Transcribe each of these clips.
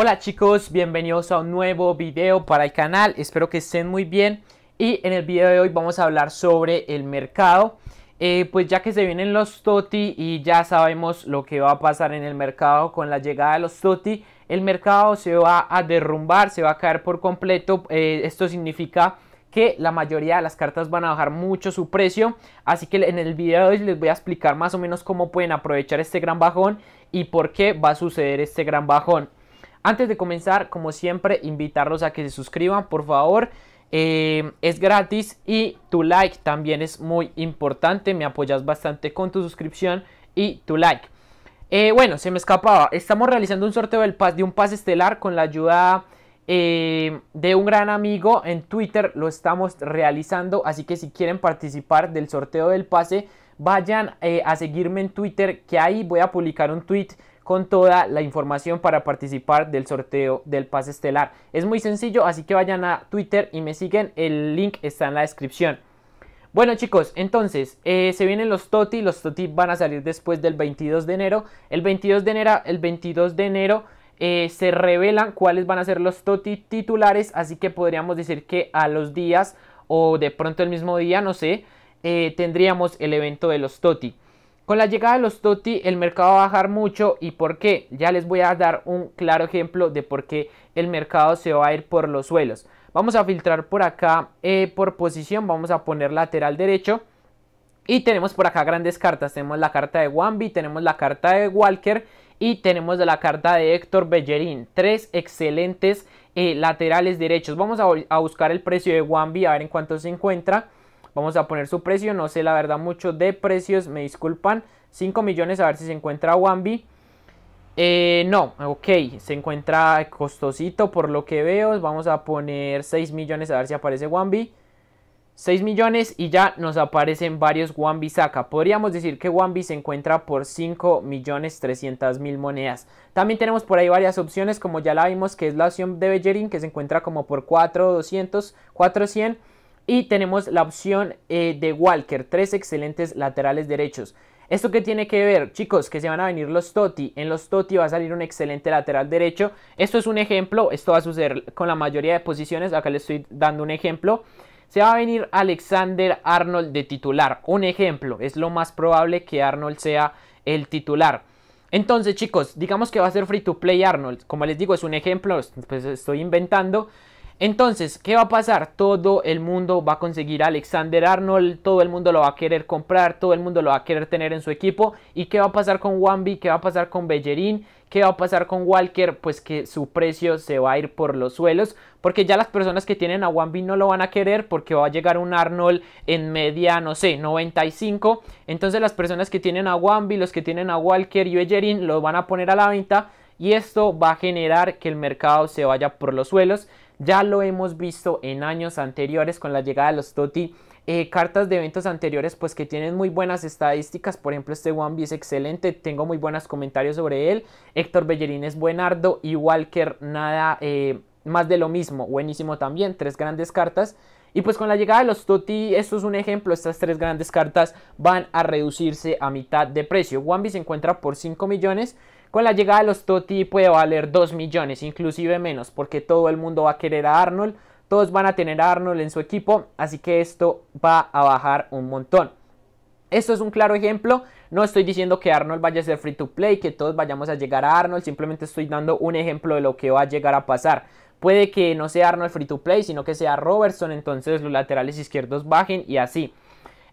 Hola chicos, bienvenidos a un nuevo video para el canal, espero que estén muy bien y en el video de hoy vamos a hablar sobre el mercado eh, pues ya que se vienen los TOTI y ya sabemos lo que va a pasar en el mercado con la llegada de los TOTI el mercado se va a derrumbar, se va a caer por completo, eh, esto significa que la mayoría de las cartas van a bajar mucho su precio. Así que en el video de hoy les voy a explicar más o menos cómo pueden aprovechar este gran bajón y por qué va a suceder este gran bajón. Antes de comenzar, como siempre, invitarlos a que se suscriban, por favor. Eh, es gratis y tu like también es muy importante. Me apoyas bastante con tu suscripción y tu like. Eh, bueno, se me escapaba. Estamos realizando un sorteo del pase de un pase estelar con la ayuda eh, de un gran amigo en Twitter. Lo estamos realizando. Así que si quieren participar del sorteo del pase, vayan a seguirme en Twitter. Que ahí voy a publicar un tweet con toda la información para participar del sorteo del pase estelar. Es muy sencillo, así que vayan a Twitter y me siguen, el link está en la descripción. Bueno chicos, entonces eh, se vienen los TOTI, los TOTI van a salir después del 22 de enero. El 22 de enero, el 22 de enero eh, se revelan cuáles van a ser los TOTI titulares, así que podríamos decir que a los días o de pronto el mismo día, no sé, eh, tendríamos el evento de los TOTI. Con la llegada de los TOTI el mercado va a bajar mucho y por qué. Ya les voy a dar un claro ejemplo de por qué el mercado se va a ir por los suelos. Vamos a filtrar por acá eh, por posición, vamos a poner lateral derecho. Y tenemos por acá grandes cartas, tenemos la carta de Wambi, tenemos la carta de Walker y tenemos la carta de Héctor Bellerín. Tres excelentes eh, laterales derechos. Vamos a, a buscar el precio de Wambi a ver en cuánto se encuentra. Vamos a poner su precio, no sé la verdad mucho de precios, me disculpan. 5 millones, a ver si se encuentra Wambi. Eh, no, ok, se encuentra costosito por lo que veo. Vamos a poner 6 millones, a ver si aparece Wambi. 6 millones y ya nos aparecen varios Wambi saca Podríamos decir que Wambi se encuentra por 5 millones 300 mil monedas. También tenemos por ahí varias opciones, como ya la vimos, que es la opción de Bellerin que se encuentra como por 4.200, 200, 400. Y tenemos la opción eh, de Walker, tres excelentes laterales derechos. ¿Esto qué tiene que ver? Chicos, que se van a venir los Toti. En los Toti va a salir un excelente lateral derecho. Esto es un ejemplo, esto va a suceder con la mayoría de posiciones. Acá le estoy dando un ejemplo. Se va a venir Alexander Arnold de titular. Un ejemplo, es lo más probable que Arnold sea el titular. Entonces, chicos, digamos que va a ser free to play Arnold. Como les digo, es un ejemplo, pues estoy inventando. Entonces, ¿qué va a pasar? Todo el mundo va a conseguir Alexander Arnold, todo el mundo lo va a querer comprar, todo el mundo lo va a querer tener en su equipo. ¿Y qué va a pasar con Wambi? ¿Qué va a pasar con Bellerín? ¿Qué va a pasar con Walker? Pues que su precio se va a ir por los suelos, porque ya las personas que tienen a Wambi no lo van a querer, porque va a llegar un Arnold en media, no sé, 95. Entonces las personas que tienen a Wambi, los que tienen a Walker y Bellerín, lo van a poner a la venta y esto va a generar que el mercado se vaya por los suelos. Ya lo hemos visto en años anteriores con la llegada de los Toti. Eh, cartas de eventos anteriores pues que tienen muy buenas estadísticas, por ejemplo este One es excelente, tengo muy buenos comentarios sobre él, Héctor Bellerín es buenardo y Walker nada eh, más de lo mismo, buenísimo también, tres grandes cartas y pues con la llegada de los Toti, esto es un ejemplo, estas tres grandes cartas van a reducirse a mitad de precio. Wambi se encuentra por 5 millones con la llegada de los Totti puede valer 2 millones, inclusive menos, porque todo el mundo va a querer a Arnold, todos van a tener a Arnold en su equipo, así que esto va a bajar un montón. Esto es un claro ejemplo, no estoy diciendo que Arnold vaya a ser free to play, que todos vayamos a llegar a Arnold, simplemente estoy dando un ejemplo de lo que va a llegar a pasar. Puede que no sea Arnold free to play, sino que sea Robertson, entonces los laterales izquierdos bajen y así.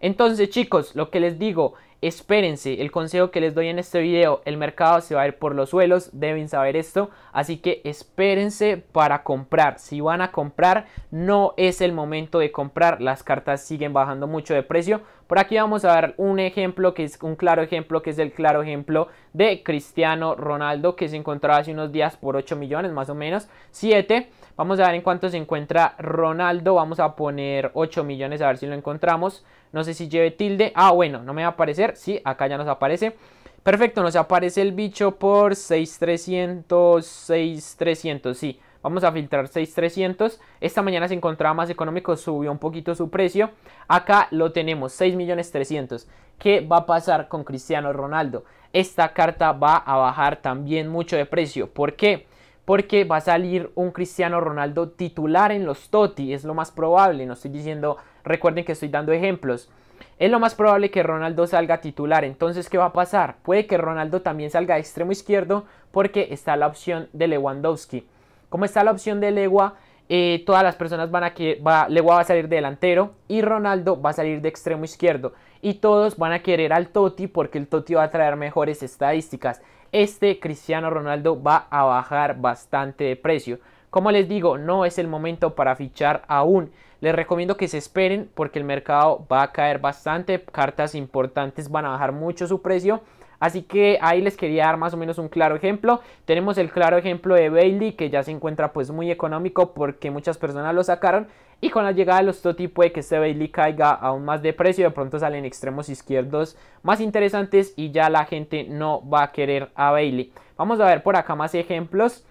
Entonces chicos, lo que les digo, espérense, el consejo que les doy en este video, el mercado se va a ir por los suelos, deben saber esto, así que espérense para comprar, si van a comprar no es el momento de comprar, las cartas siguen bajando mucho de precio, por aquí vamos a ver un ejemplo que es un claro ejemplo, que es el claro ejemplo de Cristiano Ronaldo que se encontraba hace unos días por 8 millones más o menos, 7 Vamos a ver en cuánto se encuentra Ronaldo. Vamos a poner 8 millones a ver si lo encontramos. No sé si lleve tilde. Ah, bueno, no me va a aparecer. Sí, acá ya nos aparece. Perfecto, nos aparece el bicho por 6300, 6300, sí. Vamos a filtrar 6300. Esta mañana se encontraba más económico, subió un poquito su precio. Acá lo tenemos, 6 millones 300. ¿Qué va a pasar con Cristiano Ronaldo? Esta carta va a bajar también mucho de precio. ¿Por qué? porque va a salir un Cristiano Ronaldo titular en los Toti, es lo más probable, no estoy diciendo, recuerden que estoy dando ejemplos. Es lo más probable que Ronaldo salga titular. Entonces, ¿qué va a pasar? Puede que Ronaldo también salga de extremo izquierdo porque está la opción de Lewandowski. Como está la opción de Lewa? Eh, todas las personas van a que va, va a salir delantero y Ronaldo va a salir de extremo izquierdo y todos van a querer al Toti porque el Toti va a traer mejores estadísticas. Este Cristiano Ronaldo va a bajar bastante de precio. Como les digo, no es el momento para fichar aún. Les recomiendo que se esperen porque el mercado va a caer bastante, cartas importantes van a bajar mucho su precio Así que ahí les quería dar más o menos un claro ejemplo. Tenemos el claro ejemplo de Bailey que ya se encuentra pues muy económico porque muchas personas lo sacaron y con la llegada de los Toti puede que este Bailey caiga aún más de precio. De pronto salen extremos izquierdos más interesantes y ya la gente no va a querer a Bailey. Vamos a ver por acá más ejemplos.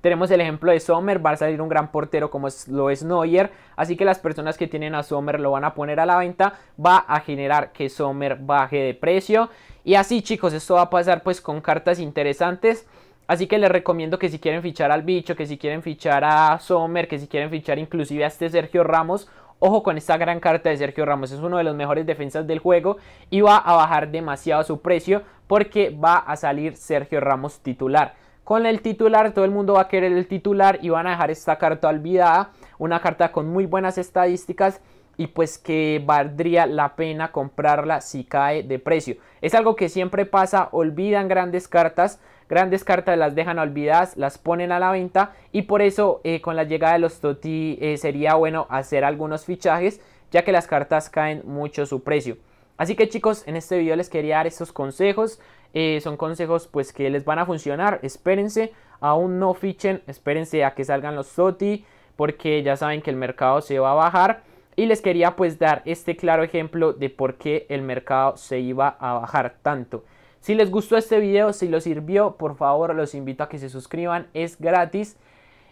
Tenemos el ejemplo de Sommer, va a salir un gran portero como lo es Neuer, así que las personas que tienen a Sommer lo van a poner a la venta, va a generar que Sommer baje de precio. Y así chicos, esto va a pasar pues con cartas interesantes. Así que les recomiendo que si quieren fichar al bicho, que si quieren fichar a Sommer, que si quieren fichar inclusive a este Sergio Ramos, ojo con esta gran carta de Sergio Ramos, es uno de los mejores defensas del juego y va a bajar demasiado su precio porque va a salir Sergio Ramos titular con el titular, todo el mundo va a querer el titular y van a dejar esta carta olvidada, una carta con muy buenas estadísticas y pues que valdría la pena comprarla si cae de precio. Es algo que siempre pasa, olvidan grandes cartas, grandes cartas las dejan olvidadas, las ponen a la venta y por eso eh, con la llegada de los Toti eh, sería bueno hacer algunos fichajes ya que las cartas caen mucho su precio. Así que chicos, en este video les quería dar estos consejos. Eh, son consejos pues que les van a funcionar. Espérense, aún no fichen, espérense a que salgan los SOTI porque ya saben que el mercado se va a bajar. Y les quería pues dar este claro ejemplo de por qué el mercado se iba a bajar tanto. Si les gustó este video, si lo sirvió, por favor los invito a que se suscriban, es gratis.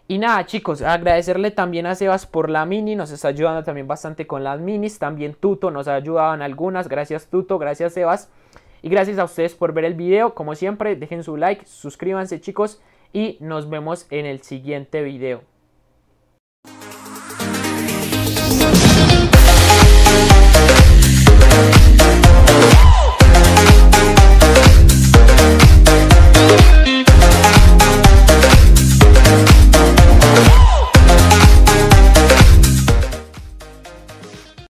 Y nada, chicos, agradecerle también a Sebas por la mini, nos está ayudando también bastante con las minis. También Tuto nos ha ayudado en algunas. Gracias, Tuto, gracias, Sebas. Y gracias a ustedes por ver el video. Como siempre, dejen su like, suscríbanse, chicos, y nos vemos en el siguiente video.